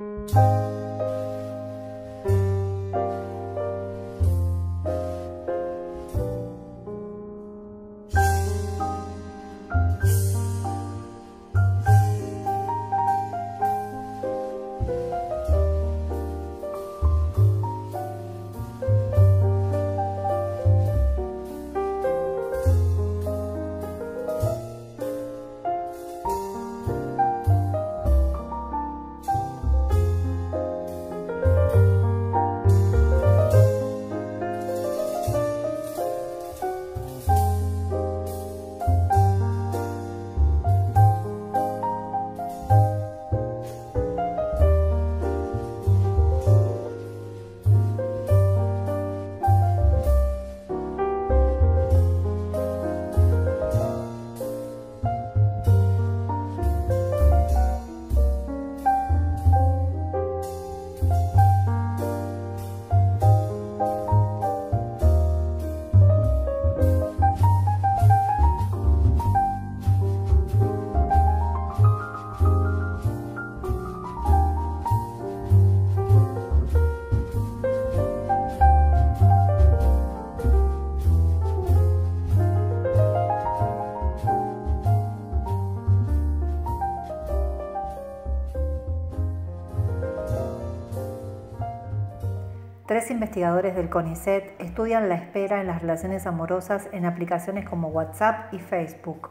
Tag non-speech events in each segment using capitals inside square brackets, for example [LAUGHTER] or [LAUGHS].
Thank you. Tres investigadores del CONICET estudian la espera en las relaciones amorosas en aplicaciones como WhatsApp y Facebook.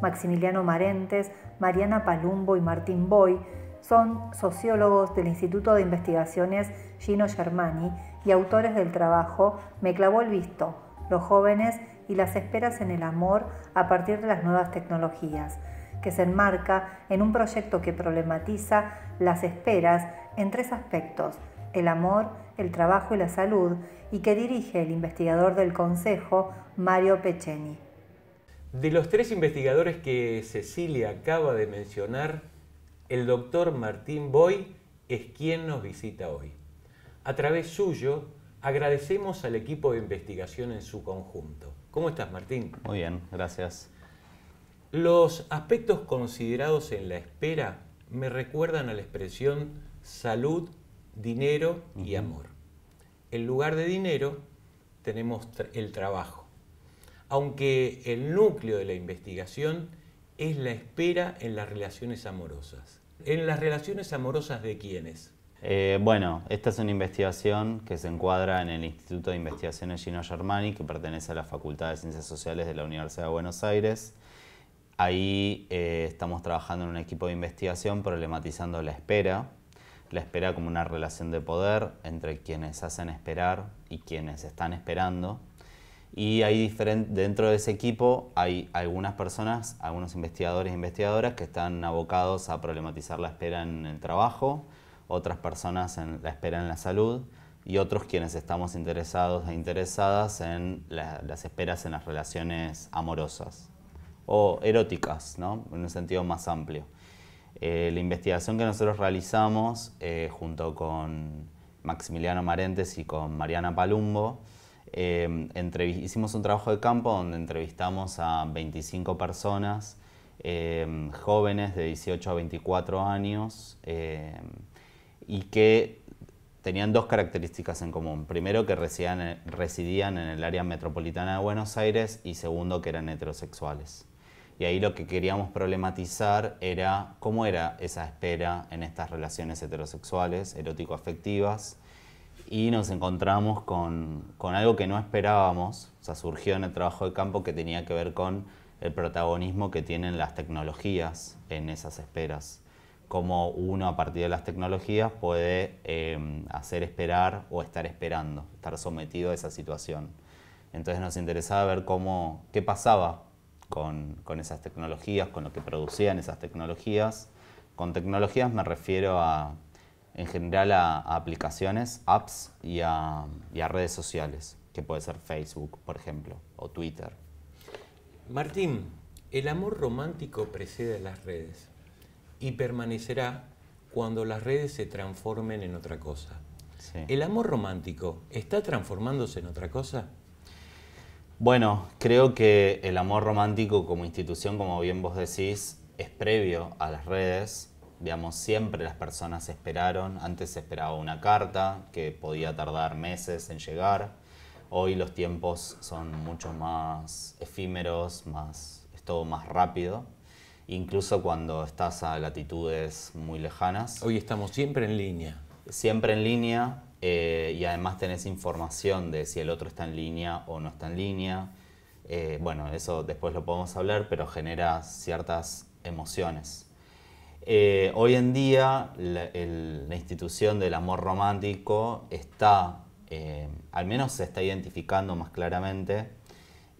Maximiliano Marentes, Mariana Palumbo y Martín Boy son sociólogos del Instituto de Investigaciones Gino Germani y autores del trabajo Me clavó el visto, los jóvenes y las esperas en el amor a partir de las nuevas tecnologías, que se enmarca en un proyecto que problematiza las esperas en tres aspectos el amor, el trabajo y la salud, y que dirige el investigador del Consejo, Mario Pecheni. De los tres investigadores que Cecilia acaba de mencionar, el doctor Martín Boy es quien nos visita hoy. A través suyo, agradecemos al equipo de investigación en su conjunto. ¿Cómo estás, Martín? Muy bien, gracias. Los aspectos considerados en la espera me recuerdan a la expresión salud dinero y amor. En lugar de dinero tenemos el trabajo. Aunque el núcleo de la investigación es la espera en las relaciones amorosas. ¿En las relaciones amorosas de quiénes? Eh, bueno, esta es una investigación que se encuadra en el Instituto de Investigaciones Gino Germani, que pertenece a la Facultad de Ciencias Sociales de la Universidad de Buenos Aires. Ahí eh, estamos trabajando en un equipo de investigación problematizando la espera, la espera como una relación de poder entre quienes hacen esperar y quienes están esperando. Y hay dentro de ese equipo hay algunas personas, algunos investigadores e investigadoras que están abocados a problematizar la espera en el trabajo, otras personas en la espera en la salud y otros quienes estamos interesados e interesadas en las esperas en las relaciones amorosas o eróticas, ¿no? en un sentido más amplio. Eh, la investigación que nosotros realizamos eh, junto con Maximiliano Marentes y con Mariana Palumbo, eh, hicimos un trabajo de campo donde entrevistamos a 25 personas, jóvenes de 18 a 24 años, y que tenían dos características en común. Primero, que residían en el área metropolitana de Buenos Aires y segundo, que eran heterosexuales. Y ahí lo que queríamos problematizar era cómo era esa espera en estas relaciones heterosexuales, erótico-afectivas. Y nos encontramos con, con algo que no esperábamos, o sea, surgió en el trabajo de campo que tenía que ver con el protagonismo que tienen las tecnologías en esas esperas. Cómo uno a partir de las tecnologías puede eh, hacer esperar o estar esperando, estar sometido a esa situación. Entonces nos interesaba ver cómo, qué pasaba con, esas tecnologías, con lo que producían esas tecnologías. Con tecnologías me refiero a, en general a, aplicaciones, apps y a, redes sociales, que puede ser Facebook, por ejemplo, o Twitter. Martín, el amor romántico precede a las redes y permanecerá cuando las redes se transformen en otra cosa. ¿El amor romántico está transformándose en otra cosa? Bueno, creo que el amor romántico como institución, como bien vos decís, es previo a las redes. Digamos, siempre las personas esperaron. Antes se esperaba una carta que podía tardar meses en llegar. Hoy los tiempos son mucho más efímeros, más, es todo más rápido. Incluso cuando estás a latitudes muy lejanas. Hoy estamos siempre en línea. Siempre en línea, eh, y además tenés información de si el otro está en línea o no está en línea. Eh, bueno, eso después lo podemos hablar, pero genera ciertas emociones. Eh, hoy en día la, institución del amor romántico está, al menos se está identificando más claramente,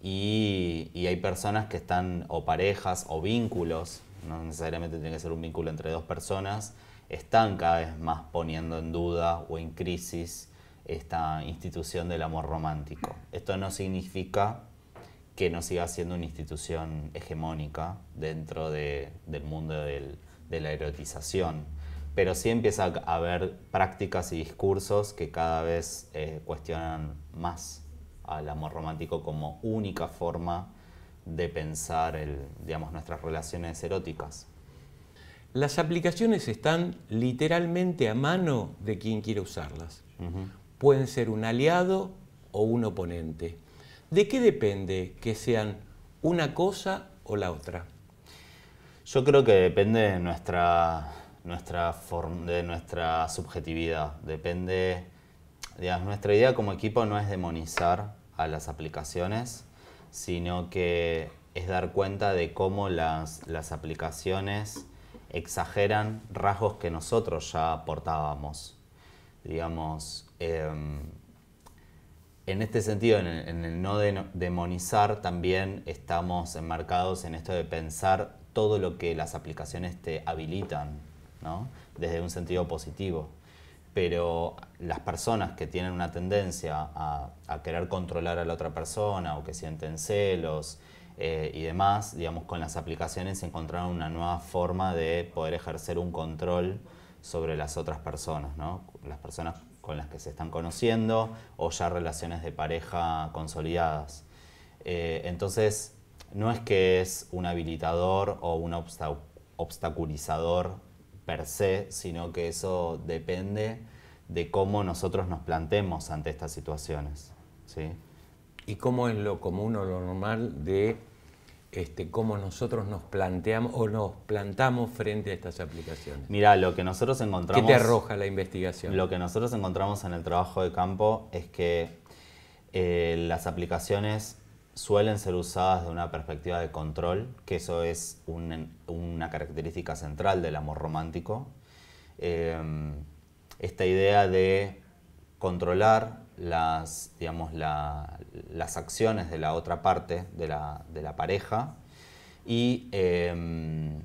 y, hay personas que están, o parejas, o vínculos, no necesariamente tiene que ser un vínculo entre dos personas, están cada vez más poniendo en duda o en crisis esta institución del amor romántico. Esto no significa que no siga siendo una institución hegemónica dentro del mundo de la erotización, pero sí empieza a haber prácticas y discursos que cada vez eh, cuestionan más al amor romántico como única forma de pensar digamos, nuestras relaciones eróticas. Las aplicaciones están literalmente a mano de quien quiera usarlas. Pueden ser un aliado o un oponente. ¿De qué depende que sean una cosa o la otra? Yo creo que depende de nuestra, subjetividad. Depende, de nuestra idea como equipo no es demonizar a las aplicaciones, sino que es dar cuenta de cómo las, las aplicaciones exageran rasgos que nosotros ya aportábamos. Em, en este sentido, en el, no demonizar, también estamos enmarcados en esto de pensar todo lo que las aplicaciones te habilitan, desde un sentido positivo. Pero las personas que tienen una tendencia a querer controlar a la otra persona o que sienten celos, eh, y demás, digamos, con las aplicaciones encontraron una nueva forma de poder ejercer un control sobre las otras personas, ¿no? Las personas con las que se están conociendo o ya relaciones de pareja consolidadas. Eh, entonces, no es que es un habilitador o un obstaculizador per se, sino que eso depende de cómo nosotros nos plantemos ante estas situaciones. ¿sí? y cómo es lo común o lo normal de este, cómo nosotros nos planteamos o nos plantamos frente a estas aplicaciones. Mira, lo que nosotros encontramos... ¿Qué te arroja la investigación? Lo que nosotros encontramos en el trabajo de campo es que eh, las aplicaciones suelen ser usadas de una perspectiva de control, que eso es una característica central del amor romántico. Eh, esta idea de controlar las, digamos, las acciones de la otra parte de la, pareja, y, em,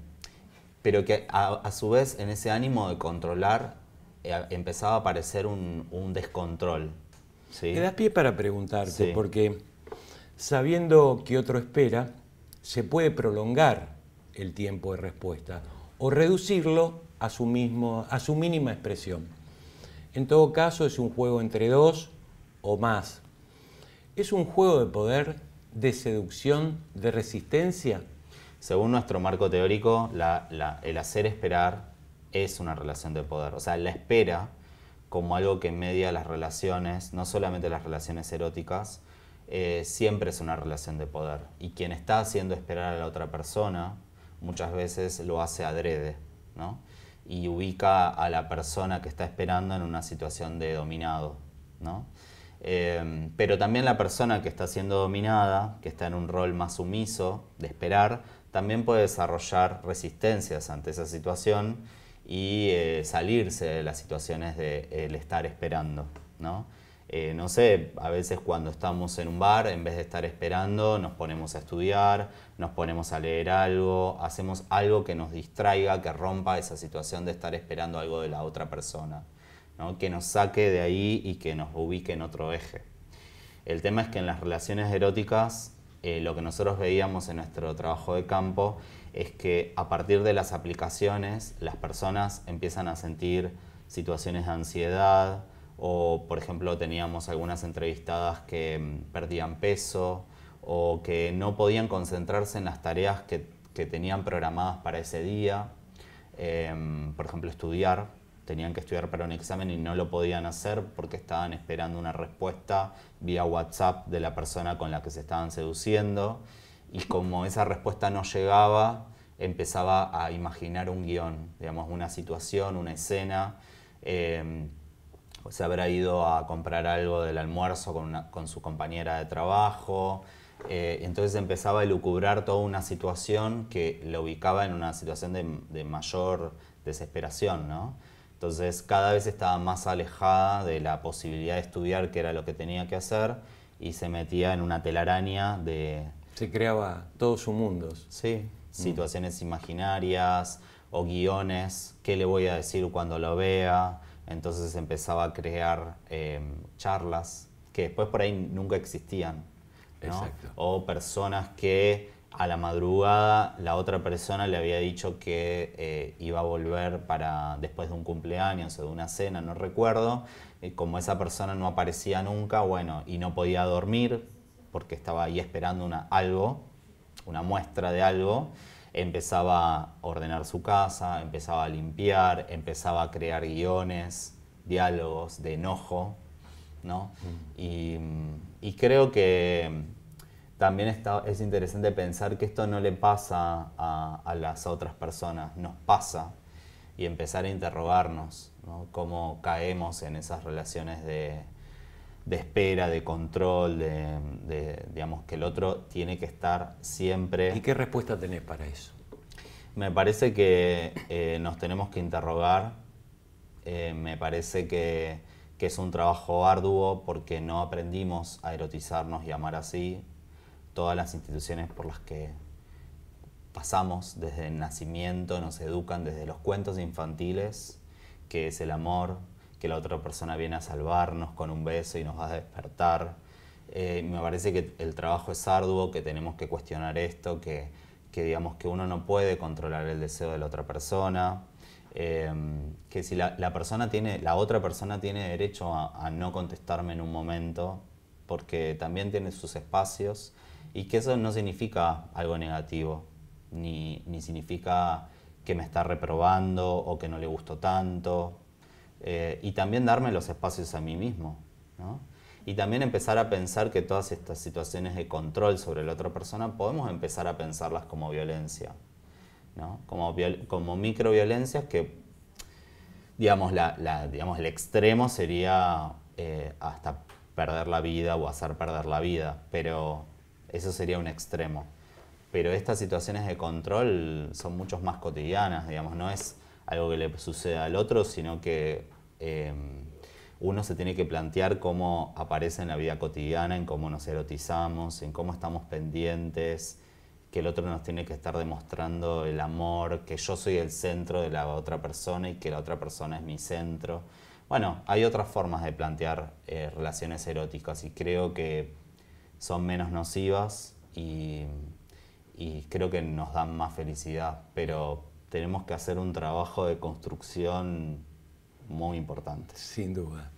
pero que a, su vez en ese ánimo de controlar eh, empezaba a aparecer un, descontrol. ¿sí? Te das pie para preguntarte, porque sabiendo que otro espera, se puede prolongar el tiempo de respuesta o reducirlo a su, mismo, a su mínima expresión. En todo caso, es un juego entre dos o más. ¿Es un juego de poder, de seducción, de resistencia? Según nuestro marco teórico, el hacer esperar es una relación de poder. O sea, la espera como algo que media las relaciones, no solamente las relaciones eróticas, eh, siempre es una relación de poder. Y quien está haciendo esperar a la otra persona muchas veces lo hace adrede, ¿no? Y ubica a la persona que está esperando en una situación de dominado, ¿no? Eh, pero también la persona que está siendo dominada, que está en un rol más sumiso, de esperar, también puede desarrollar resistencias ante esa situación y eh, salirse de las situaciones de, eh, estar esperando, no sé, a veces cuando estamos en un bar, en vez de estar esperando, nos ponemos a estudiar, nos ponemos a leer algo, hacemos algo que nos distraiga, que rompa esa situación de estar esperando algo de la otra persona que nos saque de ahí y que nos ubique en otro eje. El tema es que en las relaciones eróticas eh, lo que nosotros veíamos en nuestro trabajo de campo es que a partir de las aplicaciones las personas empiezan a sentir situaciones de ansiedad o por ejemplo teníamos algunas entrevistadas que mm, perdían peso o que no podían concentrarse en las tareas que, que tenían programadas para ese día, em, por ejemplo estudiar, tenían que estudiar para un examen y no lo podían hacer porque estaban esperando una respuesta vía WhatsApp de la persona con la que se estaban seduciendo y como esa respuesta no llegaba, empezaba a imaginar un guión, digamos, una situación, una escena. Eh, se habrá ido a comprar algo del almuerzo con, su compañera de trabajo. Eh, entonces empezaba a lucubrar toda una situación que lo ubicaba en una situación de, de mayor desesperación, ¿no? Entonces cada vez estaba más alejada de la posibilidad de estudiar, que era lo que tenía que hacer, y se metía en una telaraña de... Se creaba todos sus mundos. Sí, mm. situaciones imaginarias o guiones, qué le voy a decir cuando lo vea. Entonces empezaba a crear em, charlas que después por ahí nunca existían. O personas que a la madrugada la otra persona le había dicho que eh, iba a volver para después de un cumpleaños o de una cena, no recuerdo. como esa persona no aparecía nunca, bueno, y no podía dormir porque estaba ahí esperando algo, una muestra de algo, empezaba a ordenar su casa, empezaba a limpiar, empezaba a crear guiones, diálogos de enojo, ¿no? Mm. y creo que también es interesante pensar que esto no le pasa a, las otras personas, nos pasa y empezar a interrogarnos cómo caemos en esas relaciones de, espera, de control, de, digamos que el otro tiene que estar siempre. ¿Y qué respuesta tenés para eso? Me parece que eh, nos tenemos que interrogar, eh, me parece que, que es un trabajo arduo porque no aprendimos a erotizarnos y amar así, todas las instituciones por las que pasamos desde el nacimiento, nos educan desde los cuentos infantiles, que es el amor, que la otra persona viene a salvarnos con un beso y nos va a despertar. Eh, me parece que el trabajo es arduo, que tenemos que cuestionar esto, que, que digamos que uno no puede controlar el deseo de la otra persona, eh, que si la, la, persona tiene, la otra persona tiene derecho a no contestarme en un momento, porque también tiene sus espacios y que eso no significa algo negativo, ni, ni significa que me está reprobando o que no le gustó tanto. Eh, y también darme los espacios a mí mismo. Y también empezar a pensar que todas estas situaciones de control sobre la otra persona podemos empezar a pensarlas como violencia. ¿no? Como, como microviolencias que, digamos, la, digamos, el extremo sería eh, hasta perder la vida o hacer perder la vida. Pero eso sería un extremo. Pero estas situaciones de control son mucho más cotidianas, digamos, no es algo que le suceda al otro, sino que eh, uno se tiene que plantear cómo aparece en la vida cotidiana, en cómo nos erotizamos, en cómo estamos pendientes, que el otro nos tiene que estar demostrando el amor, que yo soy el centro de la otra persona y que la otra persona es mi centro. Bueno, hay otras formas de plantear eh, relaciones eróticas y creo que son menos nocivas y, creo que nos dan más felicidad, pero tenemos que hacer un trabajo de construcción muy importante. Sin duda.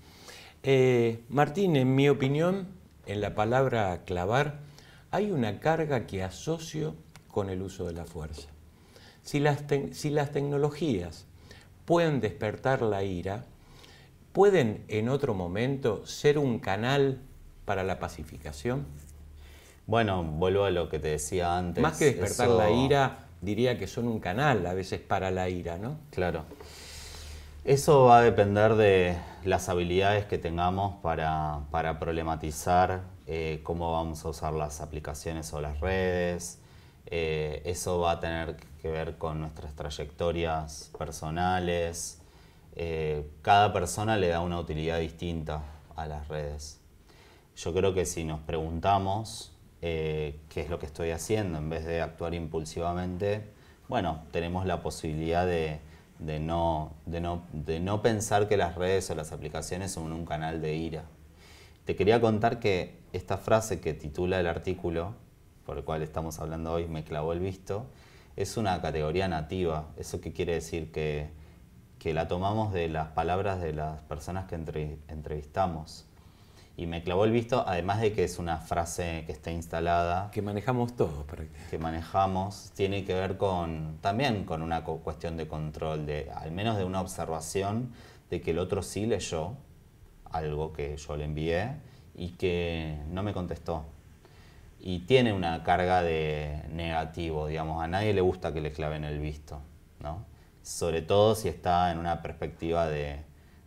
Eh, Martín, en mi opinión, en la palabra clavar hay una carga que asocio con el uso de la fuerza. Si las, si las tecnologías pueden despertar la ira, pueden en otro momento ser un canal para la pacificación? Bueno, vuelvo a lo que te decía antes. Más que despertar la ira, diría que son un canal a veces para la ira, ¿no? Claro. Eso va a depender de las habilidades que tengamos para, problematizar eh, cómo vamos a usar las aplicaciones o las redes. Eh, eso va a tener que ver con nuestras trayectorias personales. Eh, cada persona le da una utilidad distinta a las redes yo creo que si nos preguntamos eh, qué es lo que estoy haciendo en vez de actuar impulsivamente, bueno, tenemos la posibilidad de, no, pensar que las redes o las aplicaciones son un canal de ira. Te quería contar que esta frase que titula el artículo, por el cual estamos hablando hoy, me clavó el visto, es una categoría nativa. ¿Eso qué quiere decir? Que, la tomamos de las palabras de las personas que entrevistamos. Y me clavó el visto, además de que es una frase que está instalada. Que manejamos todos, Que manejamos. Tiene que ver con, también con una cuestión de control, de, al menos de una observación de que el otro sí leyó algo que yo le envié y que no me contestó. Y tiene una carga de negativo, digamos. A nadie le gusta que le claven el visto, ¿no? Sobre todo si está en una perspectiva de,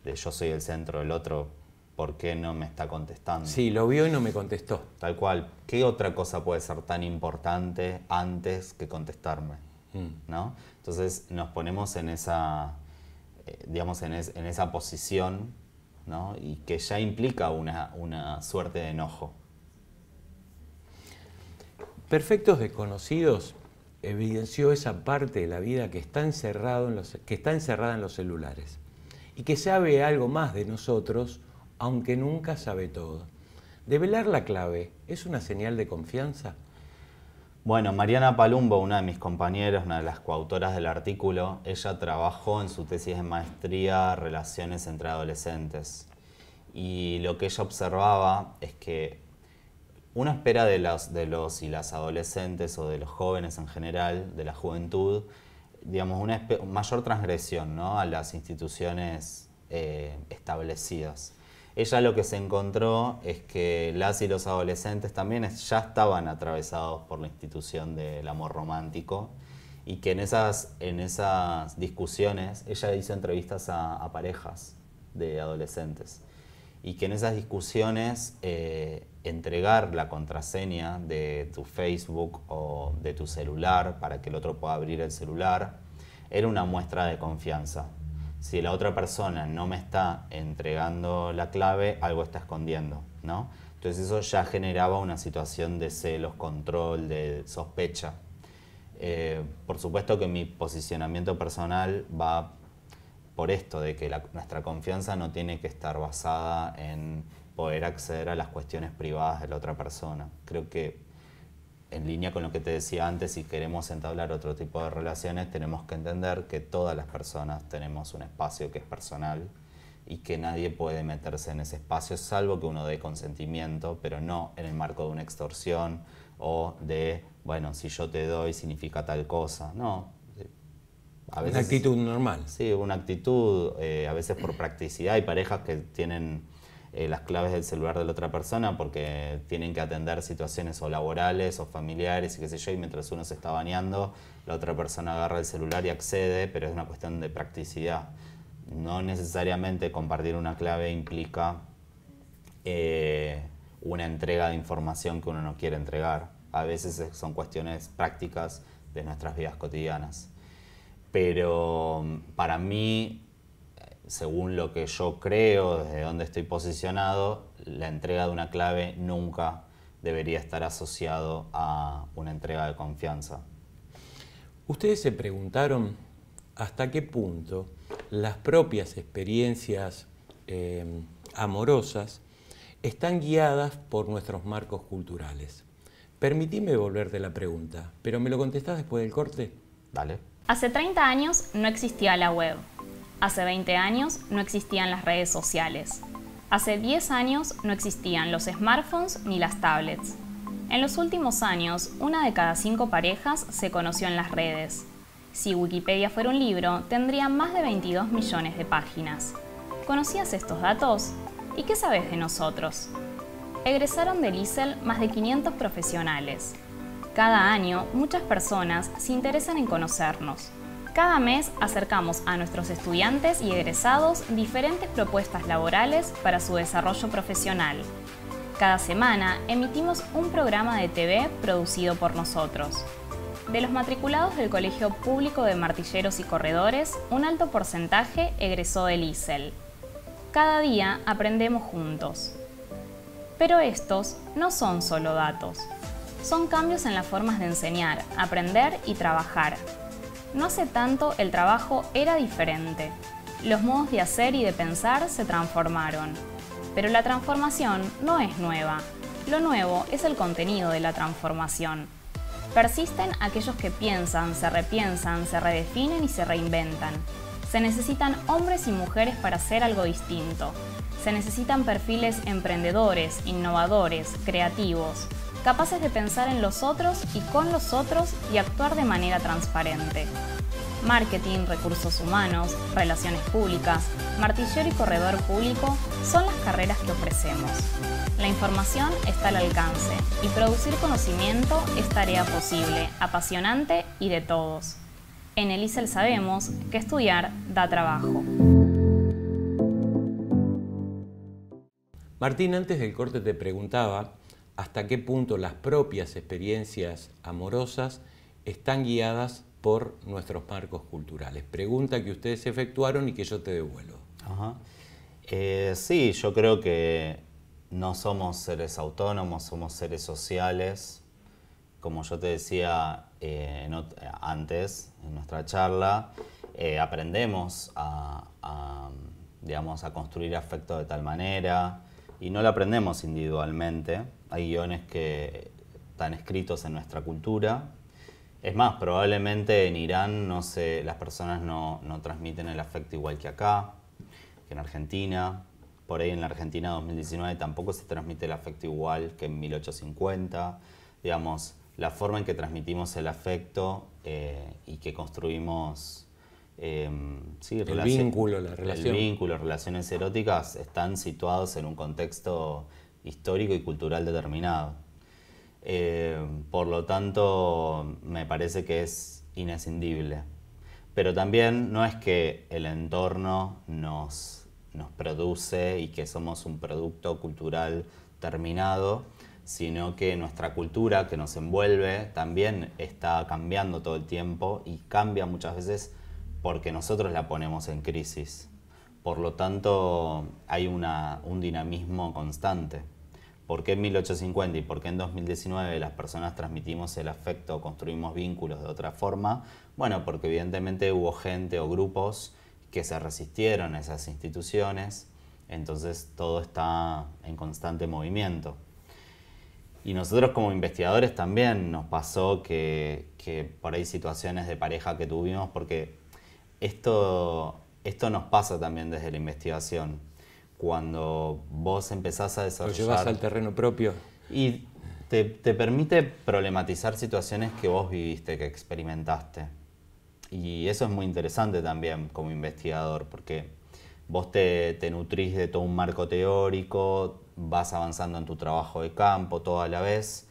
de yo soy el centro del otro ¿por qué no me está contestando? Sí, lo vio y no me contestó. Tal cual. ¿Qué otra cosa puede ser tan importante antes que contestarme? Mm. ¿No? Entonces nos ponemos en esa, eh, digamos, en, esa posición, ¿no? Y que ya implica una, una suerte de enojo. Perfectos desconocidos evidenció esa parte de la vida que está, encerrado en los, que está encerrada en los celulares y que sabe algo más de nosotros aunque nunca sabe todo. ¿Develar la clave es una señal de confianza? Bueno, Mariana Palumbo, una de mis compañeras, una de las coautoras del artículo, ella trabajó en su tesis de maestría Relaciones entre adolescentes. Y lo que ella observaba es que una espera de, los y las adolescentes o de los jóvenes en general, de la juventud, digamos, una mayor transgresión a las instituciones eh, establecidas. Ella lo que se encontró es que las y los adolescentes también ya estaban atravesados por la institución del amor romántico y que en esas, discusiones ella hizo entrevistas a, parejas de adolescentes y que en esas discusiones eh, entregar la contraseña de tu Facebook o de tu celular para que el otro pueda abrir el celular era una muestra de confianza si la otra persona no me está entregando la clave, algo está escondiendo, ¿no? Entonces eso ya generaba una situación de celos, control, de sospecha. Eh, por supuesto que mi posicionamiento personal va por esto, de que nuestra confianza no tiene que estar basada en poder acceder a las cuestiones privadas de la otra persona. Creo que en línea con lo que te decía antes, si queremos entablar otro tipo de relaciones, tenemos que entender que todas las personas tenemos un espacio que es personal y que nadie puede meterse en ese espacio, salvo que uno dé consentimiento, pero no en el marco de una extorsión o de, bueno, si yo te doy significa tal cosa. No. A veces, una actitud normal. Sí, una actitud, eh, a veces por practicidad. Hay parejas que tienen eh, las claves del celular de la otra persona porque tienen que atender situaciones o laborales o familiares y qué sé yo, y mientras uno se está bañando, la otra persona agarra el celular y accede, pero es una cuestión de practicidad. No necesariamente compartir una clave implica eh, una entrega de información que uno no quiere entregar. A veces son cuestiones prácticas de nuestras vidas cotidianas. Pero mm, para mí según lo que yo creo, desde donde estoy posicionado, la entrega de una clave nunca debería estar asociado a una entrega de confianza. Ustedes se preguntaron hasta qué punto las propias experiencias eh, amorosas están guiadas por nuestros marcos culturales. Permitime volverte la pregunta, pero me lo contestás después del corte. Dale. Hace 30 años no existía la web. Hace 20 años no existían las redes sociales. Hace 10 años no existían los smartphones ni las tablets. En los últimos años, una de cada cinco parejas se conoció en las redes. Si Wikipedia fuera un libro, tendría más de 22 millones de páginas. ¿Conocías estos datos? ¿Y qué sabes de nosotros? Egresaron de ISEL e más de 500 profesionales. Cada año, muchas personas se interesan en conocernos. Cada mes acercamos a nuestros estudiantes y egresados diferentes propuestas laborales para su desarrollo profesional. Cada semana emitimos un programa de TV producido por nosotros. De los matriculados del Colegio Público de Martilleros y Corredores, un alto porcentaje egresó del ISEL. Cada día aprendemos juntos. Pero estos no son solo datos. Son cambios en las formas de enseñar, aprender y trabajar. No hace tanto el trabajo era diferente. Los modos de hacer y de pensar se transformaron. Pero la transformación no es nueva. Lo nuevo es el contenido de la transformación. Persisten aquellos que piensan, se repiensan, se redefinen y se reinventan. Se necesitan hombres y mujeres para hacer algo distinto. Se necesitan perfiles emprendedores, innovadores, creativos, capaces de pensar en los otros y con los otros y actuar de manera transparente. Marketing, recursos humanos, relaciones públicas, martillero y corredor público son las carreras que ofrecemos. La información está al alcance y producir conocimiento es tarea posible, apasionante y de todos. En el ISEL sabemos que estudiar da trabajo. Martín, antes del corte te preguntaba hasta qué punto las propias experiencias amorosas están guiadas por nuestros marcos culturales. Pregunta que ustedes efectuaron y que yo te devuelvo. Eh, sí, yo creo que no somos seres autónomos, somos seres sociales. Como yo te decía eh, antes en nuestra charla, eh, aprendemos a construir afecto de tal manera y no lo aprendemos individualmente hay guiones que están escritos en nuestra cultura. Es más, probablemente en Irán no las personas no, transmiten el afecto igual que acá, que en Argentina. Por ahí en la Argentina 2019 tampoco se transmite el afecto igual que en 1850. Digamos, la forma en que transmitimos el afecto eh, y que construimos em, el vínculo, las relación. El relaciones eróticas están situados en un contexto histórico y cultural determinado. Eh, por lo tanto, me parece que es inescindible. Pero también no es que el entorno nos, nos produce y que somos un producto cultural terminado, sino que nuestra cultura que nos envuelve también está cambiando todo el tiempo y cambia muchas veces porque nosotros la ponemos en crisis. Por lo tanto, hay un dinamismo constante. ¿Por qué en 1850 y por qué en 2019 las personas transmitimos el afecto, o construimos vínculos de otra forma? Bueno, porque evidentemente hubo gente o grupos que se resistieron a esas instituciones, entonces todo está en constante movimiento. Y nosotros como investigadores también nos pasó que, por ahí situaciones de pareja que tuvimos, porque esto nos pasa también desde la investigación cuando vos empezás a desarrollar... Lo llevas al terreno propio. Y te, permite problematizar situaciones que vos viviste, que experimentaste. Y eso es muy interesante también como investigador, porque vos te, te nutrís de todo un marco teórico, vas avanzando en tu trabajo de campo toda la vez,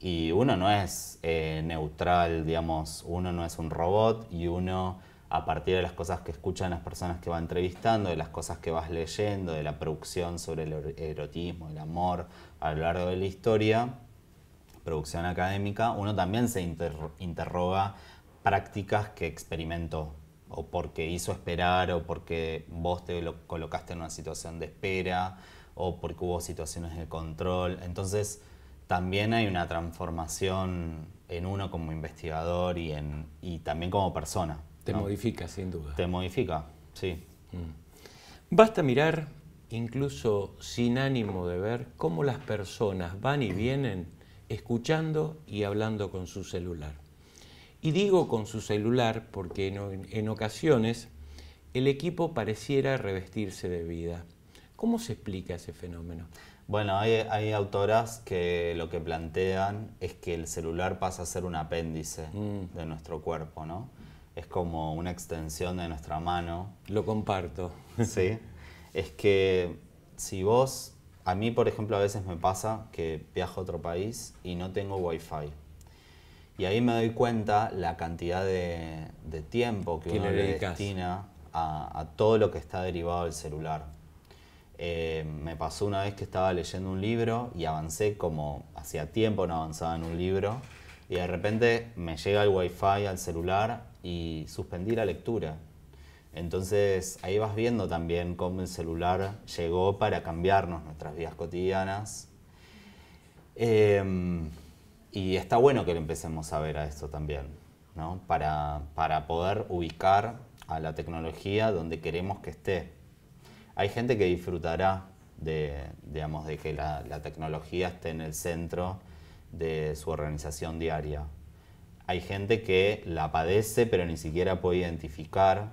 y uno no es eh, neutral, digamos, uno no es un robot y uno a partir de las cosas que escuchan las personas que va entrevistando, de las cosas que vas leyendo, de la producción sobre el er-, erotismo, el amor a lo largo de la historia, producción académica, uno también se interroga prácticas que experimentó o porque hizo esperar o porque vos te lo colocaste en una situación de espera o porque hubo situaciones de control. Entonces, también hay una transformación en uno como investigador y también como persona. Te ah. modifica, sin duda. Te modifica, sí. Mm. Basta mirar, incluso sin ánimo de ver, cómo las personas van y vienen escuchando y hablando con su celular. Y digo con su celular porque en, ocasiones el equipo pareciera revestirse de vida. ¿Cómo se explica ese fenómeno? Bueno, hay, autoras que lo que plantean es que el celular pasa a ser un apéndice mm. de nuestro cuerpo, ¿no? es como una extensión de nuestra mano. Lo comparto. Sí. Es que si vos, a mí por ejemplo a veces me pasa que viajo a otro país y no tengo wifi. Y ahí me doy cuenta la cantidad de, tiempo que uno le, destina a, todo lo que está derivado del celular. Eh, me pasó una vez que estaba leyendo un libro y avancé como hacía tiempo no avanzaba en un libro y de repente me llega el wifi al celular y suspendí la lectura. Entonces ahí vas viendo también cómo el celular llegó para cambiarnos nuestras vidas cotidianas. Em, y está bueno que le empecemos a ver a esto también, para, poder ubicar a la tecnología donde queremos que esté. Hay gente que disfrutará de, que la tecnología esté en el centro de su organización diaria, hay gente que la padece pero ni siquiera puede identificar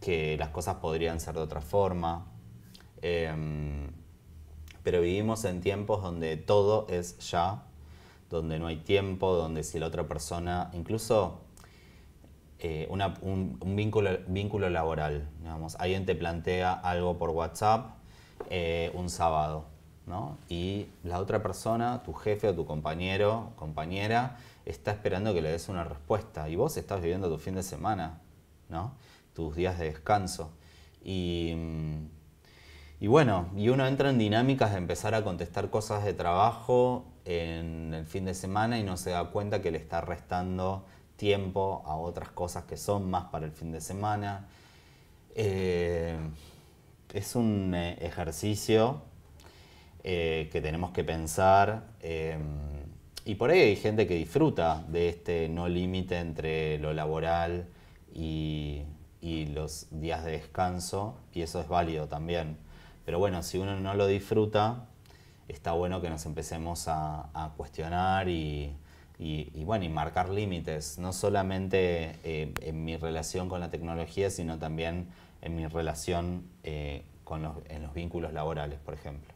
que las cosas podrían ser de otra forma. Em, pero vivimos en tiempos donde todo es ya, donde no hay tiempo, donde si la otra persona, incluso eh, un, vínculo, laboral, digamos, alguien te plantea algo por WhatsApp eh, un sábado, Y la otra persona, tu jefe o tu compañero, compañera, está esperando que le des una respuesta y vos estás viviendo tu fin de semana, ¿no? Tus días de descanso. Mm, y, bueno, y uno entra en dinámicas de empezar a contestar cosas de trabajo en el fin de semana y no se da cuenta que le está restando tiempo a otras cosas que son más para el fin de semana. Eh, es un eh, ejercicio eh, que tenemos que pensar y por ahí hay gente que disfruta de este no límite entre lo laboral y, y, los días de descanso, y eso es válido también. Pero bueno, si uno no lo disfruta, está bueno que nos empecemos a, cuestionar y, y, bueno, y marcar límites, no solamente eh, en mi relación con la tecnología, sino también en mi relación eh, con los, en los vínculos laborales, por ejemplo.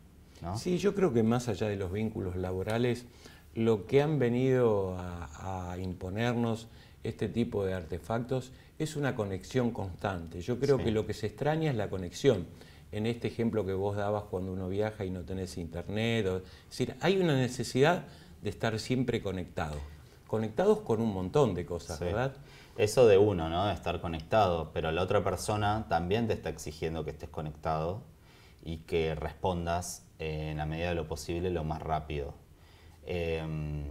Sí, yo creo que más allá de los vínculos laborales, lo que han venido a, imponernos este tipo de artefactos es una conexión constante. Yo creo que lo que se extraña es la conexión. En este ejemplo que vos dabas cuando uno viaja y no tenés internet. O, es decir, hay una necesidad de estar siempre conectados. Conectados con un montón de cosas, ¿verdad? Eso de uno, ¿no? De estar conectado. Pero la otra persona también te está exigiendo que estés conectado y que respondas eh, en la medida de lo posible lo más rápido. Em,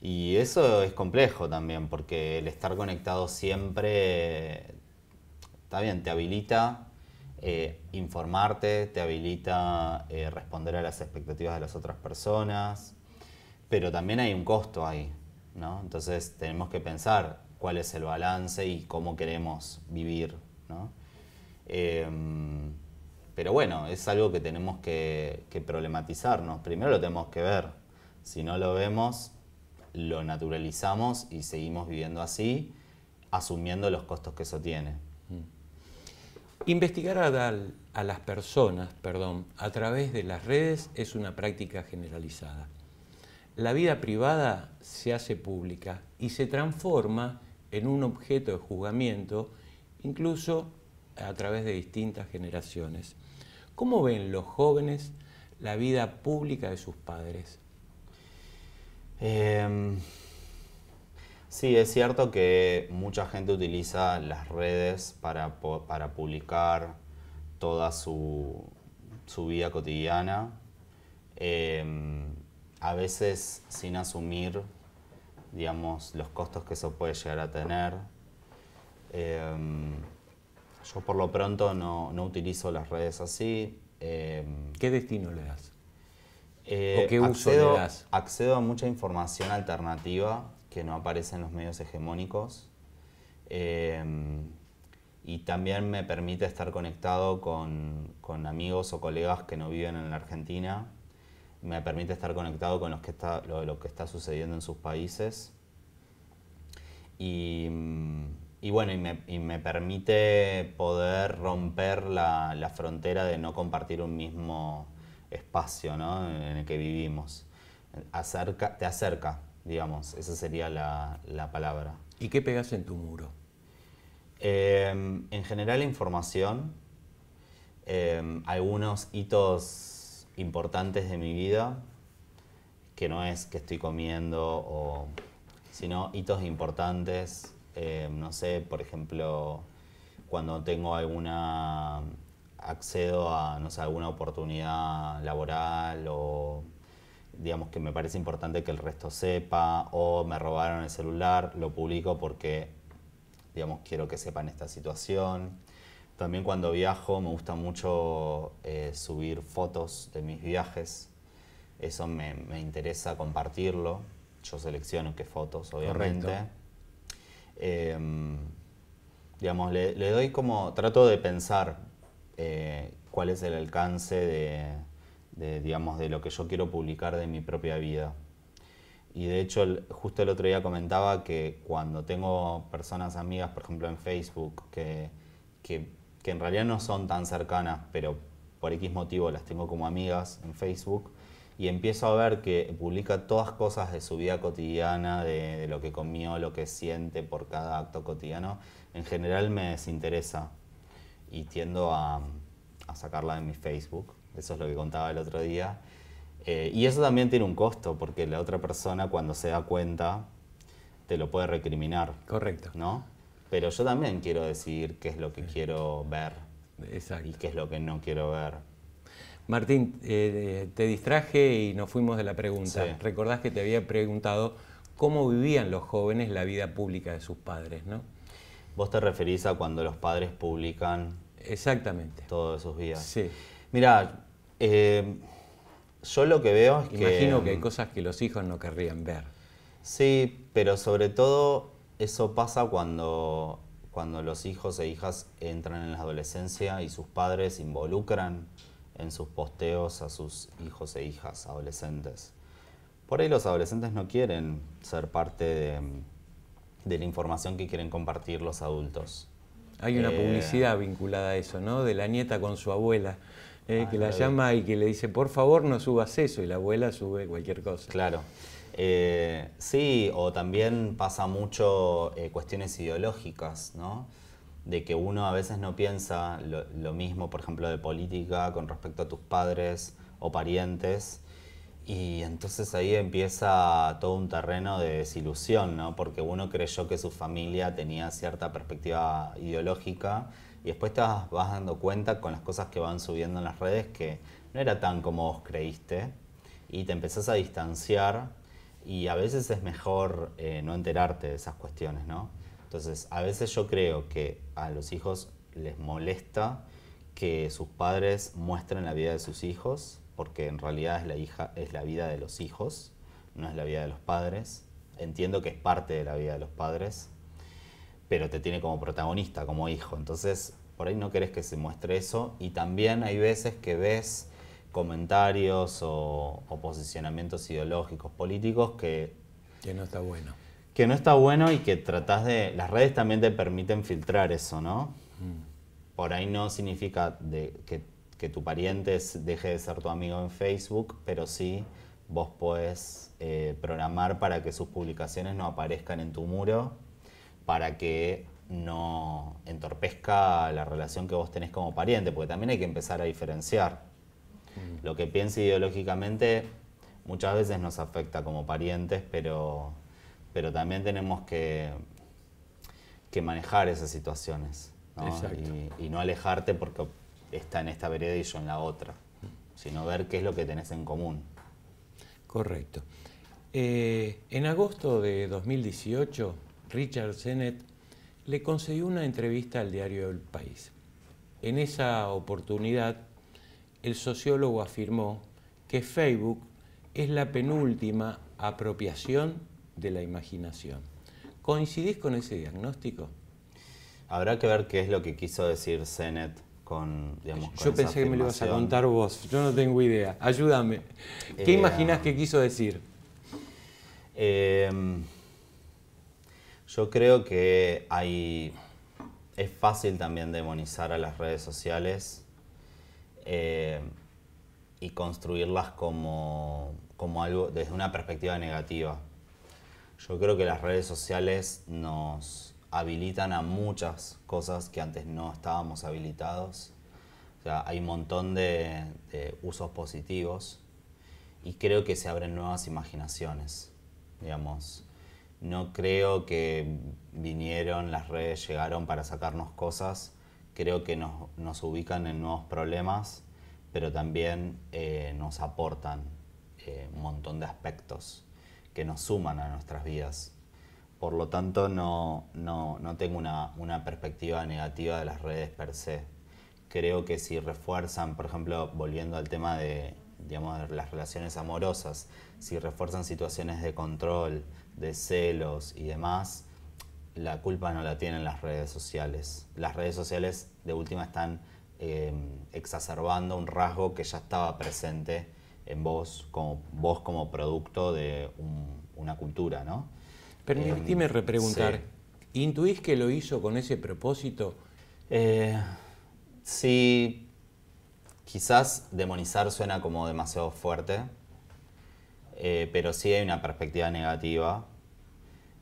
y eso es complejo también, porque el estar conectado siempre, está bien, te habilita eh, informarte, te habilita eh, responder a las expectativas de las otras personas, pero también hay un costo ahí, ¿no? Entonces tenemos que pensar cuál es el balance y cómo queremos vivir, ¿no? Em, pero bueno, es algo que tenemos que, problematizarnos. Primero lo tenemos que ver. Si no lo vemos, lo naturalizamos y seguimos viviendo así, asumiendo los costos que eso tiene. Mm. Investigar a, a, las personas, perdón, a través de las redes es una práctica generalizada. La vida privada se hace pública y se transforma en un objeto de juzgamiento, incluso a través de distintas generaciones. ¿Cómo ven los jóvenes la vida pública de sus padres? Em, sí, es cierto que mucha gente utiliza las redes para, publicar toda su, vida cotidiana, em, a veces sin asumir, digamos, los costos que eso puede llegar a tener. Em, yo por lo pronto no, utilizo las redes así. Em, ¿Qué destino le das? Eh, ¿O qué uso accedo, le das? Accedo a mucha información alternativa que no aparece en los medios hegemónicos. Em, y también me permite estar conectado con, amigos o colegas que no viven en la Argentina. Me permite estar conectado con los que está, lo que está sucediendo en sus países. Y mm, y bueno, y me, permite poder romper la, frontera de no compartir un mismo espacio ¿no? en el que vivimos. te acerca, digamos, esa sería la, palabra. ¿Y qué pegas en tu muro? Em, en general información, em, algunos hitos importantes de mi vida, que no es que estoy comiendo, o, sino hitos importantes Em, no sé, por ejemplo, cuando tengo alguna accedo a no sé, alguna oportunidad laboral o digamos que me parece importante que el resto sepa o me robaron el celular, lo publico porque digamos quiero que sepan esta situación. También cuando viajo me gusta mucho eh, subir fotos de mis viajes. Eso me, me, interesa compartirlo. Yo selecciono qué fotos, obviamente. Em, le, doy como, trato de pensar eh, cuál es el alcance de, lo que yo quiero publicar de mi propia vida. Y de hecho, justo el otro día comentaba que cuando tengo personas amigas, por ejemplo en Facebook, que, que, que en realidad no son tan cercanas, pero por X motivo las tengo como amigas en Facebook, y empiezo a ver que publica todas cosas de su vida cotidiana, de, lo que comió, lo que siente por cada acto cotidiano, en general me desinteresa y tiendo a, sacarla de mi Facebook. Eso es lo que contaba el otro día. Eh, y eso también tiene un costo, porque la otra persona cuando se da cuenta te lo puede recriminar. Correcto. ¿No? Pero yo también quiero decidir qué es lo que quiero ver y qué es lo que no quiero ver. Martín, eh, te distraje y nos fuimos de la pregunta. Recordás que te había preguntado cómo vivían los jóvenes la vida pública de sus padres, ¿no? Vos te referís a cuando los padres publican... Exactamente. Todas sus vidas. Sí. Mira, eh, yo lo que veo es que... Imagino que hay mm, cosas que los hijos no querrían ver. Sí, pero sobre todo eso pasa cuando, cuando los hijos e hijas entran en la adolescencia y sus padres involucran en sus posteos a sus hijos e hijas adolescentes. Por ahí los adolescentes no quieren ser parte de, la información que quieren compartir los adultos. Hay una eh, publicidad vinculada a eso, ¿no? De la nieta con su abuela, eh, ah, que la llama y que le dice, por favor no subas eso, y la abuela sube cualquier cosa. Claro. Eh, sí, o también pasa mucho cuestiones ideológicas, ¿no? de que uno a veces no piensa lo, mismo, por ejemplo, de política con respecto a tus padres o parientes. Y entonces ahí empieza todo un terreno de desilusión, ¿no? Porque uno creyó que su familia tenía cierta perspectiva ideológica y después te vas, dando cuenta con las cosas que van subiendo en las redes que no era tan como vos creíste y te empezás a distanciar y a veces es mejor eh, no enterarte de esas cuestiones, ¿no? Entonces, a veces yo creo que a los hijos les molesta que sus padres muestren la vida de sus hijos, porque en realidad es la, hija, es la vida de los hijos, no es la vida de los padres. Entiendo que es parte de la vida de los padres, pero te tiene como protagonista, como hijo. Entonces, por ahí no querés que se muestre eso. Y también hay veces que ves comentarios o, o posicionamientos ideológicos, políticos, que... Que no está bueno que no está bueno y que tratás de... Las redes también te permiten filtrar eso, ¿no? Mm. Por ahí no significa que, tu pariente deje de ser tu amigo en Facebook, pero sí vos podés eh, programar para que sus publicaciones no aparezcan en tu muro, para que no entorpezca la relación que vos tenés como pariente, porque también hay que empezar a diferenciar. Mm. Lo que piensa ideológicamente muchas veces nos afecta como parientes, pero pero también tenemos que, que manejar esas situaciones Y, no alejarte porque está en esta vereda y yo en la otra, sino ver qué es lo que tenés en común. Correcto. Eh, en agosto de 2018, Richard Sennett le concedió una entrevista al diario El País. En esa oportunidad, el sociólogo afirmó que Facebook es la penúltima apropiación de la imaginación. ¿Coincidís con ese diagnóstico? Habrá que ver qué es lo que quiso decir Zenet con, digamos, Yo pensé que me lo ibas a contar vos, yo no tengo idea. Ayúdame. ¿Qué eh, imaginás ah. que quiso decir? Em, yo creo que hay. Es fácil también demonizar a las redes sociales em, y construirlas como algo desde una perspectiva negativa yo creo que las redes sociales nos habilitan a muchas cosas que antes no estábamos habilitados. O sea, hay un montón de, usos positivos y creo que se abren nuevas imaginaciones, digamos. No creo que vinieron las redes, llegaron para sacarnos cosas, creo que nos, ubican en nuevos problemas, pero también eh, nos aportan eh, un montón de aspectos que nos suman a nuestras vidas. Por lo tanto, no, no, no tengo una, una, perspectiva negativa de las redes per se. Creo que si refuerzan, por ejemplo, volviendo al tema de, digamos, las relaciones amorosas, si refuerzan situaciones de control, de celos y demás, la culpa no la tienen las redes sociales. Las redes sociales de última están eh, exacerbando un rasgo que ya estaba presente en vos como, vos como producto de una cultura, ¿no? Permíteme em, repreguntar, ¿intuís que lo hizo con ese propósito? Eh, sí, quizás demonizar suena como demasiado fuerte, eh, pero sí hay una perspectiva negativa.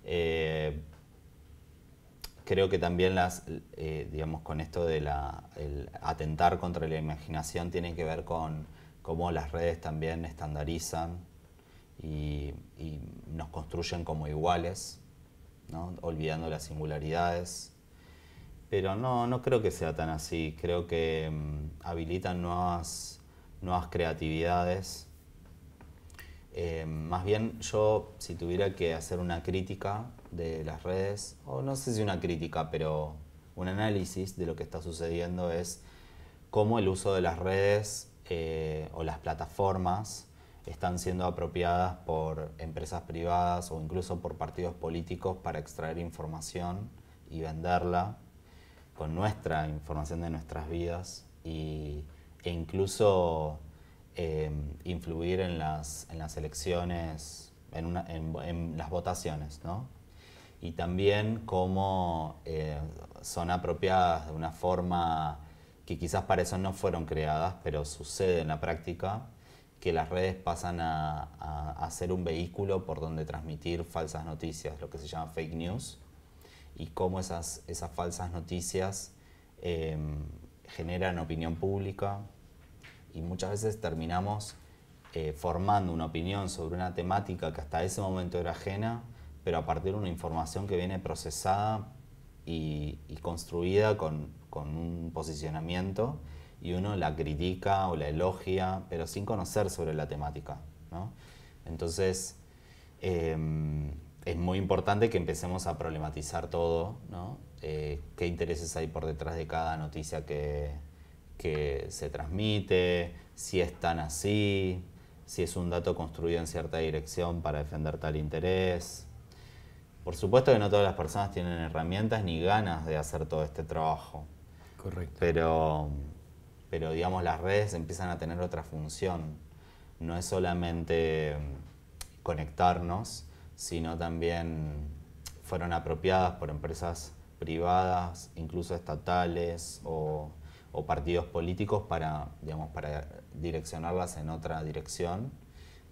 Eh, creo que también las, digamos, con esto de la, atentar contra la imaginación tiene que ver con cómo las redes también estandarizan y, nos construyen como iguales, olvidando las singularidades. Pero no, no creo que sea tan así, creo que mm, habilitan nuevas, nuevas creatividades. Eh, más bien yo, si tuviera que hacer una crítica de las redes, o no sé si una crítica, pero un análisis de lo que está sucediendo es cómo el uso de las redes eh, o las plataformas están siendo apropiadas por empresas privadas o incluso por partidos políticos para extraer información y venderla con nuestra información de nuestras vidas y, e incluso em, influir en las, en las elecciones, en, las votaciones, ¿no? Y también cómo eh, son apropiadas de una forma y quizás para eso no fueron creadas, pero sucede en la práctica, que las redes pasan a, ser un vehículo por donde transmitir falsas noticias, lo que se llama fake news, y cómo esas, esas falsas noticias em, generan opinión pública y muchas veces terminamos eh, formando una opinión sobre una temática que hasta ese momento era ajena, pero a partir de una información que viene procesada y construida con, con un posicionamiento y uno la critica o la elogia, pero sin conocer sobre la temática. Entonces, em, es muy importante que empecemos a problematizar todo, ¿no? Eh, qué intereses hay por detrás de cada noticia que, que se transmite, si es tan así, si es un dato construido en cierta dirección para defender tal interés. Por supuesto que no todas las personas tienen herramientas ni ganas de hacer todo este trabajo, Correcto. Pero, pero digamos, las redes empiezan a tener otra función. No es solamente conectarnos, sino también fueron apropiadas por empresas privadas, incluso estatales o, partidos políticos para, digamos, para direccionarlas en otra dirección,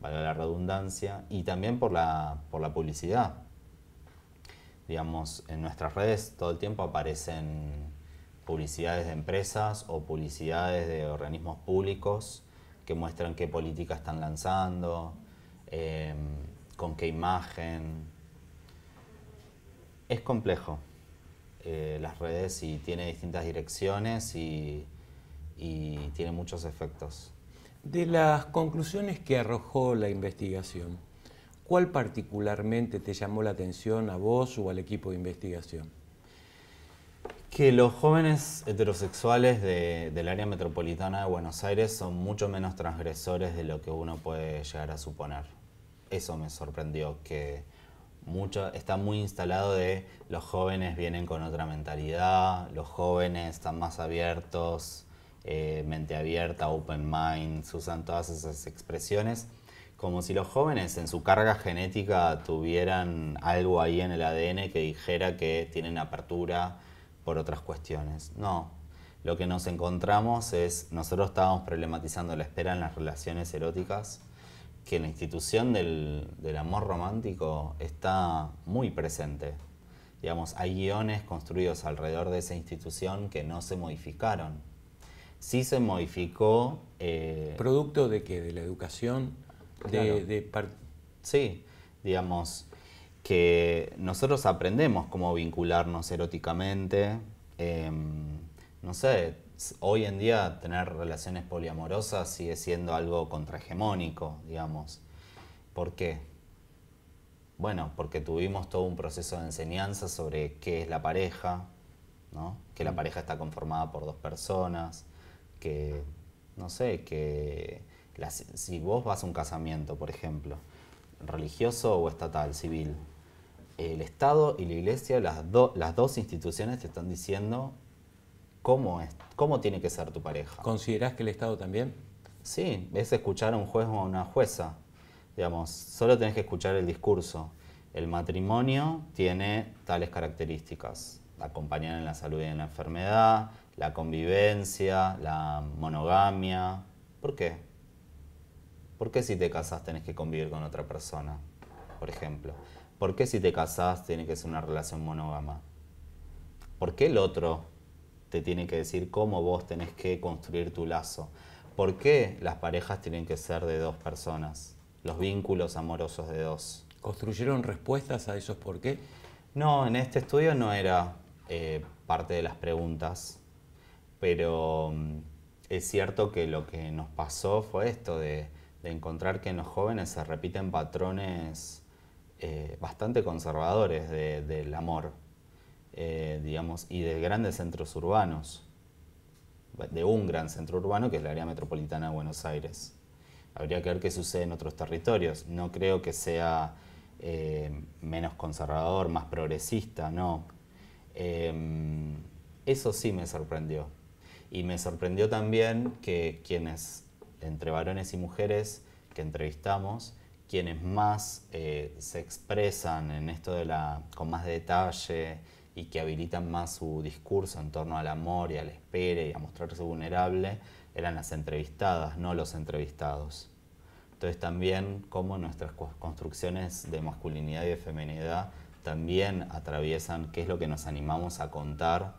valga la redundancia, y también por la, por la publicidad. Digamos, en nuestras redes todo el tiempo aparecen publicidades de empresas o publicidades de organismos públicos que muestran qué política están lanzando, em, con qué imagen. Es complejo eh, las redes y tiene distintas direcciones y, y tiene muchos efectos. De las conclusiones que arrojó la investigación, ¿cuál particularmente te llamó la atención a vos o al equipo de investigación? que los jóvenes heterosexuales del área metropolitana de Buenos Aires son mucho menos transgresores de lo que uno puede llegar a suponer. Eso me sorprendió, que está muy instalado de los jóvenes vienen con otra mentalidad, los jóvenes están más abiertos, eh, mente abierta, open mind, se usan todas esas expresiones, como si los jóvenes en su carga genética tuvieran algo ahí en el ADN que dijera que tienen apertura, otras cuestiones. No, lo que nos encontramos es, nosotros estábamos problematizando la espera en las relaciones eróticas, que la institución del, amor romántico está muy presente. Digamos, hay guiones construidos alrededor de esa institución que no se modificaron. Sí se modificó... Eh, ¿Producto de qué? ¿De la educación? De, de sí, digamos, que nosotros aprendemos cómo vincularnos eróticamente. Em, no sé, hoy en día tener relaciones poliamorosas sigue siendo algo contrahegemónico, digamos. ¿Por qué? Bueno, porque tuvimos todo un proceso de enseñanza sobre qué es la pareja, ¿no? Que la mm. pareja está conformada por dos personas, que, no sé, que si vos vas a un casamiento, por ejemplo, religioso o estatal, civil, el Estado y la Iglesia, las, dos instituciones te están diciendo cómo, cómo tiene que ser tu pareja. ¿Considerás que el Estado también? Sí, es escuchar a un juez o a una jueza. Digamos, solo tenés que escuchar el discurso. El matrimonio tiene tales características. Acompañar en la salud y en la enfermedad, la convivencia, la monogamia. ¿Por qué? ¿Por qué si te casas tenés que convivir con otra persona, por ejemplo? ¿Por qué si te casás tiene que ser una relación monógama? ¿Por qué el otro te tiene que decir cómo vos tenés que construir tu lazo? ¿Por qué las parejas tienen que ser de dos personas? Los vínculos amorosos de dos. ¿Construyeron respuestas a esos por qué? No, en este estudio no era eh, parte de las preguntas, pero mm, es cierto que lo que nos pasó fue esto de, de encontrar que en los jóvenes se repiten patrones eh, bastante conservadores del amor, eh, digamos, y de grandes centros urbanos, de un gran centro urbano que es la área metropolitana de Buenos Aires. Habría que ver qué sucede en otros territorios. No creo que sea eh, menos conservador, más progresista, no. Em, eso sí me sorprendió. Y me sorprendió también que quienes, entre varones y mujeres que entrevistamos, quienes más eh, se expresan en esto de la, con más detalle y que habilitan más su discurso en torno al amor y al espere y a mostrarse vulnerable, eran las entrevistadas, no los entrevistados. Entonces también cómo nuestras construcciones de masculinidad y de feminidad también atraviesan qué es lo que nos animamos a contar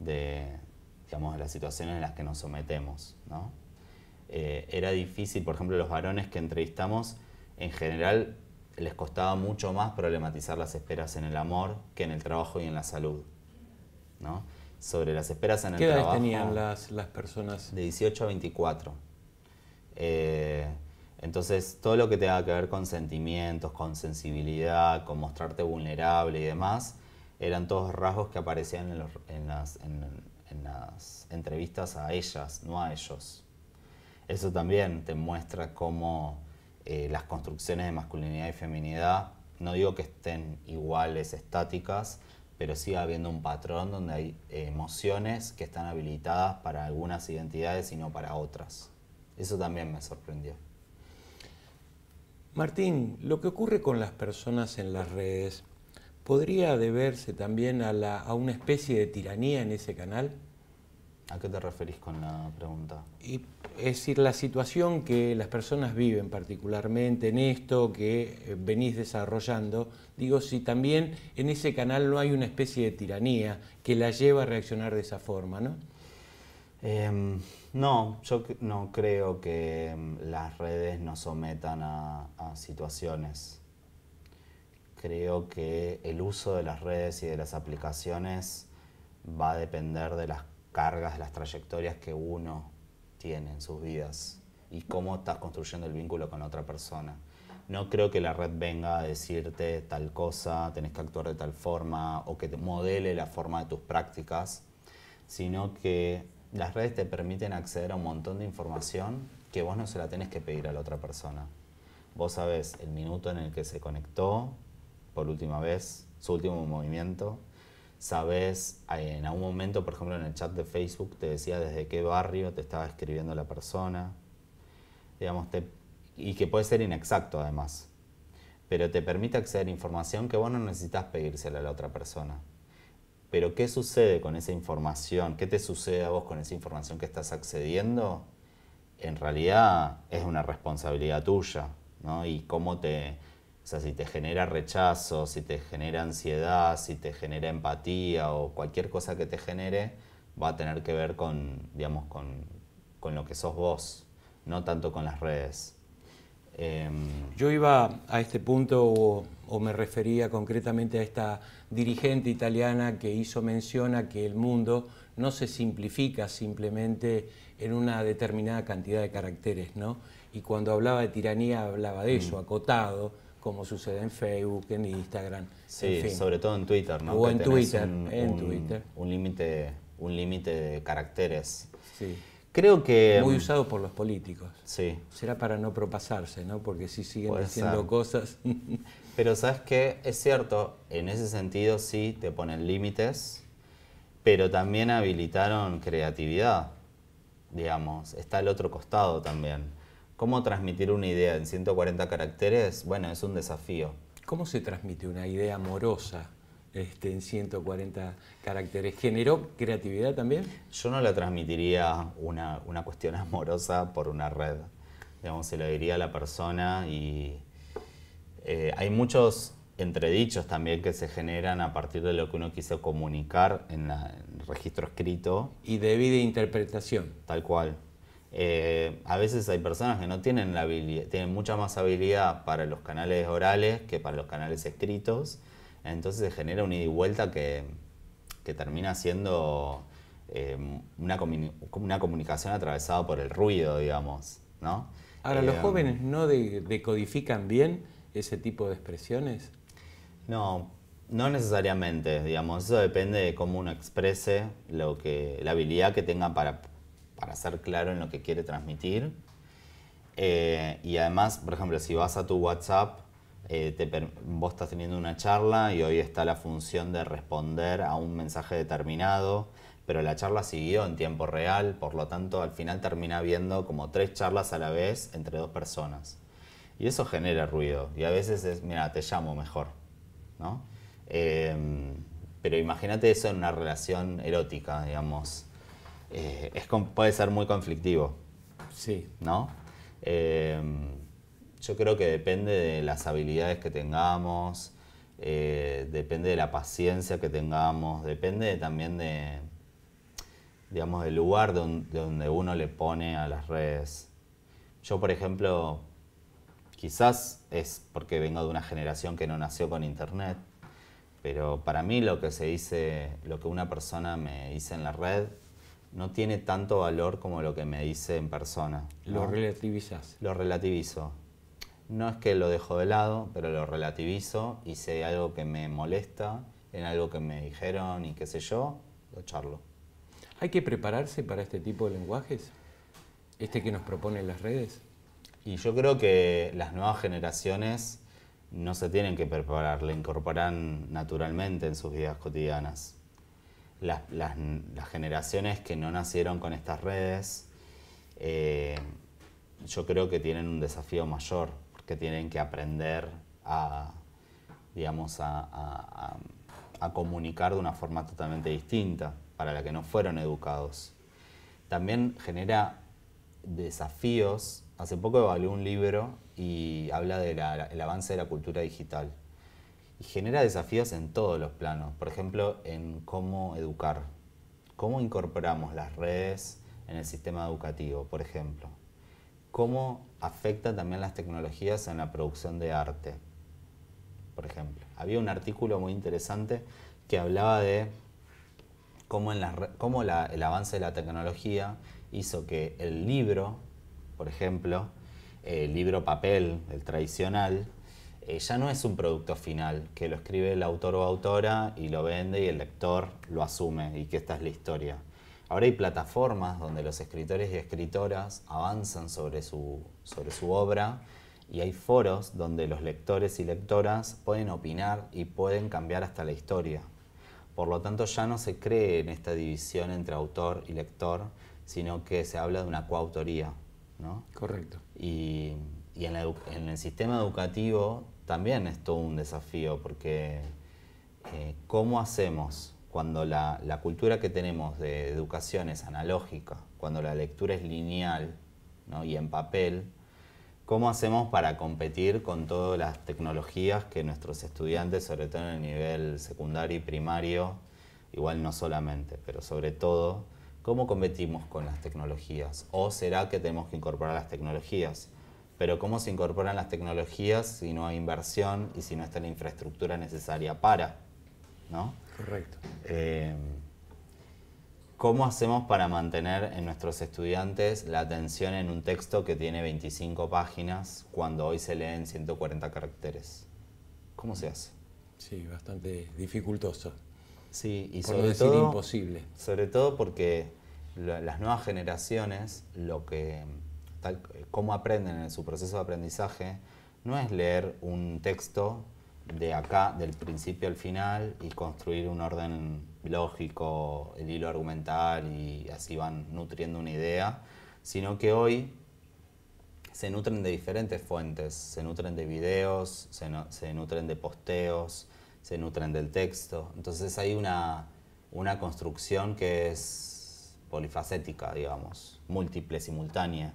de, digamos, de las situaciones en las que nos sometemos. Eh, era difícil, por ejemplo, los varones que entrevistamos, en general les costaba mucho más problematizar las esperas en el amor que en el trabajo y en la salud. Sobre las esperas en el trabajo... ¿Qué tenían las, personas? De 18 a 24. Eh, entonces, todo lo que tenga que ver con sentimientos, con sensibilidad, con mostrarte vulnerable y demás, eran todos rasgos que aparecían en, en las entrevistas a ellas, no a ellos. Eso también te muestra cómo eh, las construcciones de masculinidad y feminidad, no digo que estén iguales, estáticas, pero sigue habiendo un patrón donde hay eh, emociones que están habilitadas para algunas identidades y no para otras. Eso también me sorprendió. Martín, lo que ocurre con las personas en las redes podría deberse también a una especie de tiranía en ese canal. ¿A qué te referís con la pregunta? es decir, la situación que las personas viven particularmente en esto que eh, venís desarrollando, digo, si también en ese canal no hay una especie de tiranía que la lleva a reaccionar de esa forma, ¿no? Em, no, yo no creo que em, las redes nos sometan a, a situaciones. Creo que el uso de las redes y de las aplicaciones va a depender de las cargas, las trayectorias que uno tiene en sus vidas y cómo estás construyendo el vínculo con otra persona. No creo que la red venga a decirte tal cosa, tenés que actuar de tal forma o que te modele la forma de tus prácticas, sino que las redes te permiten acceder a un montón de información que vos no se la tenés que pedir a la otra persona. Vos sabés el minuto en el que se conectó por última vez, su último movimiento, sabes, eh, en algún momento, por ejemplo, en el chat de Facebook te decía desde qué barrio te estaba escribiendo la persona, y que puede ser inexacto además, pero te permite acceder a información que vos no necesitas pedírsela a la otra persona. Pero ¿qué sucede con esa información? ¿Qué te sucede a vos con esa información que estás accediendo? En realidad es una responsabilidad tuya, ¿no? Y cómo te, o sea, si te genera rechazo, si te genera ansiedad, si te genera empatía o cualquier cosa que te genere, va a tener que ver con, digamos, con, lo que sos vos, no tanto con las redes. Em, Yo iba a este punto o, me refería concretamente a esta dirigente italiana que hizo mención a que el mundo no se simplifica simplemente en una determinada cantidad de caracteres, ¿no? Y cuando hablaba de tiranía hablaba de mm. eso, acotado, como sucede en Facebook, en Instagram. sobre todo en Twitter, ¿no? O en Twitter, un, en Twitter. Un límite un límite de caracteres. Sí. Creo que... Muy mm, usado por los políticos. Sí. Será para no propasarse, ¿no? Porque si siguen haciendo cosas... [LAUGHS] pero sabes que es cierto, en ese sentido sí te ponen límites, pero también habilitaron creatividad, digamos. Está el otro costado también ¿Cómo transmitir una idea en 140 caracteres? Bueno, es un desafío. ¿Cómo se transmite una idea amorosa este, en 140 caracteres? ¿Generó creatividad también? Yo no la transmitiría una, una cuestión [LAUGHS] amorosa por una red. Digamos, se lo diría a la persona y eh, hay muchos entredichos también que se generan a partir de lo que uno quiso comunicar en, el registro escrito. Y de e interpretación. Tal cual. Eh, a veces hay personas que no tienen la tienen mucha más habilidad para los canales orales que para los canales escritos. Entonces se genera un ida y vuelta que, termina siendo eh, una, comunicación atravesada por el ruido, digamos. ¿no? Ahora, ¿los eh, jóvenes no decodifican bien ese tipo de expresiones? No, no necesariamente, digamos. Eso depende de cómo uno exprese lo que, la habilidad que tenga para para ser claro en lo que quiere transmitir. Eh, y además, por ejemplo, si vas a tu WhatsApp, eh, vos estás teniendo una charla y hoy está la función de responder a un mensaje determinado, pero la charla siguió en tiempo real, por lo tanto al final termina viendo como tres charlas a la vez entre dos personas. Y eso genera ruido. Y a veces es, mira, te llamo mejor. ¿no? Eh, pero imagínate eso en una relación erótica, digamos. Eh, puede ser muy conflictivo. Sí. Em, yo creo que depende de las habilidades que tengamos, eh, depende de la paciencia que tengamos, depende también de, del lugar de donde uno le pone a las redes. Yo, por ejemplo, quizás es porque vengo de una generación que no nació con internet, pero para mí lo que se dice, lo que una persona me dice en la red no tiene tanto valor como lo que me dice en persona. Lo relativizas. Lo relativizo. No es que lo dejo de lado, pero lo relativizo y si hay algo que me molesta, en algo que me dijeron y qué sé yo, lo charlo. ¿Hay que prepararse para este tipo de lenguajes? ¿Este que nos proponen las redes? Y yo creo que las nuevas generaciones no se tienen que preparar, le incorporan naturalmente en sus vidas cotidianas las, generaciones que no nacieron con estas redes, eh, yo creo que tienen un desafío mayor, porque tienen que aprender a, comunicar de una forma totalmente distinta, para la que no fueron educados. También genera desafíos. Hace poco evalué un libro y habla del avance de la cultura digital y genera desafíos en todos los planos. Por ejemplo, en cómo educar, cómo incorporamos las redes en el sistema educativo, por ejemplo. Cómo afecta también las tecnologías en la producción de arte, por ejemplo. Había un artículo muy interesante que hablaba de cómo, el avance de la tecnología hizo que el libro, por ejemplo, el libro papel, el tradicional, ella eh, ya no es un producto final, que lo escribe el autor o autora y lo vende y el lector lo asume y que esta es la historia. Ahora hay plataformas donde los escritores y escritoras avanzan sobre su, sobre su obra y hay foros donde los lectores y lectoras pueden opinar y pueden cambiar hasta la historia. Por lo tanto, ya no se cree en esta división entre autor y lector, sino que se habla de una coautoría. ¿no? Correcto. Y, en, el sistema educativo también es todo un desafío porque eh, ¿cómo hacemos cuando la, cultura que tenemos de educación es analógica, cuando la lectura es lineal y en papel? ¿Cómo hacemos para competir con todas las tecnologías que nuestros estudiantes, sobre todo en el nivel secundario y primario, igual no solamente, pero sobre todo, cómo competimos con las tecnologías? ¿O será que tenemos que incorporar las tecnologías? Pero ¿cómo se incorporan las tecnologías si no hay inversión y si no está la infraestructura necesaria para? ¿No? Correcto. Eh, ¿Cómo hacemos para mantener en nuestros estudiantes la atención en un texto que tiene 25 páginas cuando hoy se leen 140 caracteres? ¿Cómo se hace? Sí, bastante dificultoso. Sí, y Por sobre decir imposible. Sobre todo porque las nuevas generaciones lo que eh, cómo aprenden en su proceso de aprendizaje, no es leer un texto de acá, del principio al final, y construir un orden lógico, el hilo argumental, y así van nutriendo una idea, sino que hoy se nutren de diferentes fuentes, se nutren de videos, se, se nutren de posteos, se nutren del texto. Entonces hay una, una construcción que es polifacética, digamos, múltiple, simultánea.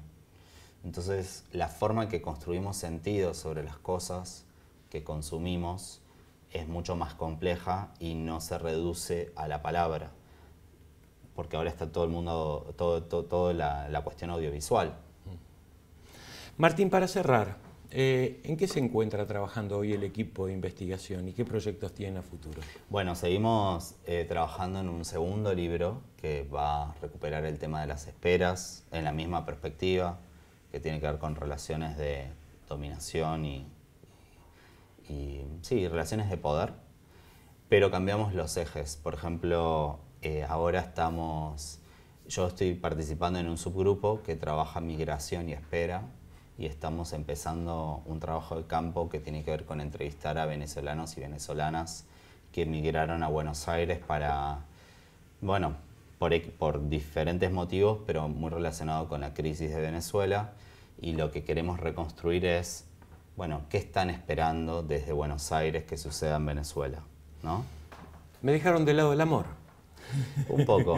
Entonces, la forma en que construimos sentido sobre las cosas que consumimos es mucho más compleja y no se reduce a la palabra, porque ahora está todo el mundo, toda la, cuestión audiovisual. Mm. Martín, para cerrar, eh, ¿en qué se encuentra trabajando hoy el equipo de investigación y qué proyectos tiene a futuro? Bueno, seguimos eh, trabajando en un segundo libro que va a recuperar el tema de las esperas en la misma perspectiva, que tiene que ver con relaciones de dominación y, y, sí, relaciones de poder, pero cambiamos los ejes. Por ejemplo, eh, ahora estamos, yo estoy participando en un subgrupo que trabaja migración y espera y estamos empezando un trabajo de campo que tiene que ver con entrevistar a venezolanos y venezolanas que emigraron a Buenos Aires para, bueno, por, diferentes motivos, pero muy relacionado con la crisis de Venezuela. Y lo que queremos reconstruir es, bueno, ¿qué están esperando desde Buenos Aires que suceda en Venezuela? ¿No? Me dejaron de lado el amor. Un poco.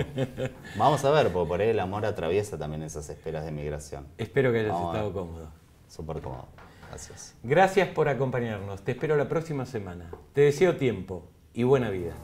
Vamos a ver, porque por ahí el amor atraviesa también esas esperas de migración. Espero que hayas estado cómodo. Súper cómodo. Gracias. Gracias por acompañarnos. Te espero la próxima semana. Te deseo tiempo y buena vida.